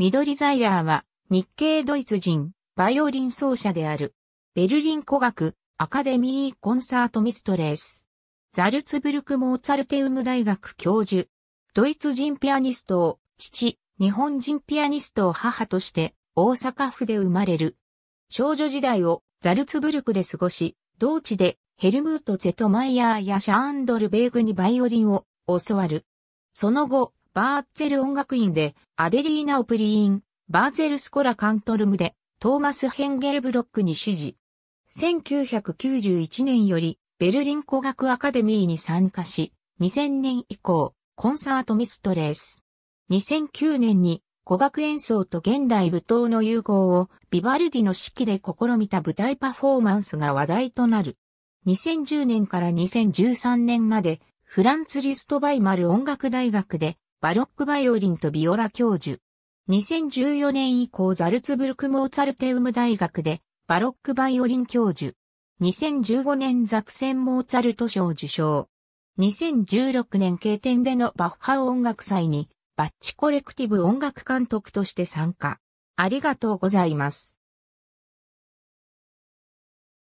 緑ザイラーは日系ドイツ人、バイオリン奏者である。ベルリン古学アカデミーコンサートミストレース。ザルツブルクモーツァルテウム大学教授。ドイツ人ピアニストを父、日本人ピアニストを母として大阪府で生まれる。少女時代をザルツブルクで過ごし、同地でヘルムート・ゼトマイヤーやシャーンドルベーグにバイオリンを教わる。その後、バーゼル音楽院で、アデリーナ・オプリーン、バーゼルスコラ・カントルムで、トーマス・ヘンゲルブロックに指示。1991年より、ベルリン工学アカデミーに参加し、2000年以降、コンサートミストレース。2009年に、語学演奏と現代舞踏の融合を、ビバルディの指揮で試みた舞台パフォーマンスが話題となる。2010年から2013年まで、フランツ・リストバイマル音楽大学でバロックバイオリンとビオラ教授。2014年以降ザルツブルクモーツァルテウム大学でバロックバイオリン教授。2015年ザクセンモーツァルト賞受賞。2016年経典でのバッハ音楽祭にバッチコレクティブ音楽監督として参加。ありがとうございます。